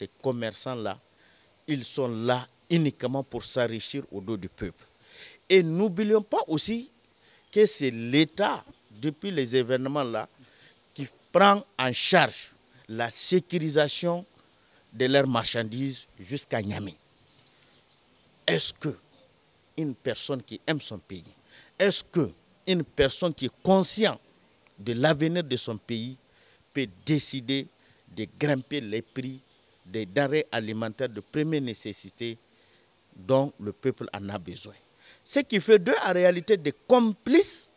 ces commerçants-là, ils sont là uniquement pour s'enrichir au dos du peuple. Et n'oublions pas aussi que c'est l'État, depuis les événements-là, qui prend en charge la sécurisation de leurs marchandises jusqu'à Niamey. Est-ce que une personne qui aime son pays, est-ce que une personne qui est consciente de l'avenir de son pays peut décider de grimper les prix des denrées alimentaires de première nécessité dont le peuple en a besoin. Ce qui fait d'eux en réalité des complices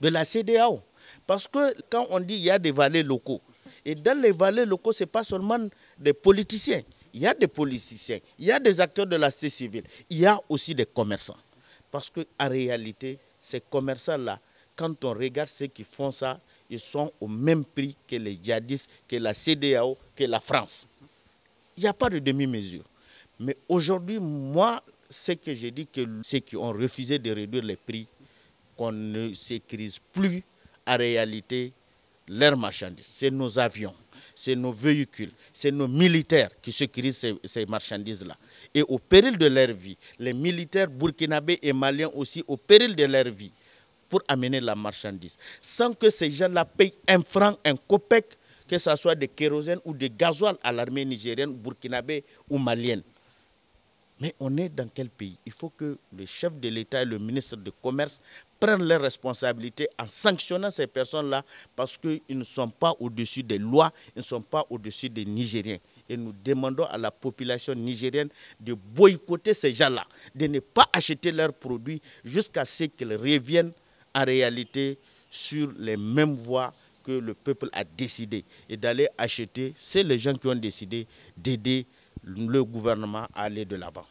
de la CDAO. Parce que quand on dit qu'il y a des valets locaux, et dans les valets locaux, ce n'est pas seulement des politiciens. Il y a des politiciens, il y a des acteurs de la société civile, il y a aussi des commerçants. Parce qu'en réalité, ces commerçants-là, quand on regarde ceux qui font ça, ils sont au même prix que les djihadistes, que la CDAO, que la France. Il n'y a pas de demi-mesure. Mais aujourd'hui, moi, ce que j'ai dit, que ceux qui ont refusé de réduire les prix, qu'on ne sécurise plus en réalité leurs marchandises. C'est nos avions, c'est nos véhicules, c'est nos militaires qui sécurisent ces, ces marchandises-là. Et au péril de leur vie, les militaires burkinabés et maliens aussi, au péril de leur vie, pour amener la marchandise, sans que ces gens-là payent un franc, un copec que ce soit de kérosène ou de gasoil à l'armée nigérienne, burkinabé ou malienne. Mais on est dans quel pays Il faut que le chef de l'État et le ministre de Commerce prennent leurs responsabilités en sanctionnant ces personnes-là parce qu'ils ne sont pas au-dessus des lois, ils ne sont pas au-dessus des Nigériens. Et nous demandons à la population nigérienne de boycotter ces gens-là, de ne pas acheter leurs produits jusqu'à ce qu'ils reviennent en réalité sur les mêmes voies que le peuple a décidé et d'aller acheter. C'est les gens qui ont décidé d'aider le gouvernement à aller de l'avant.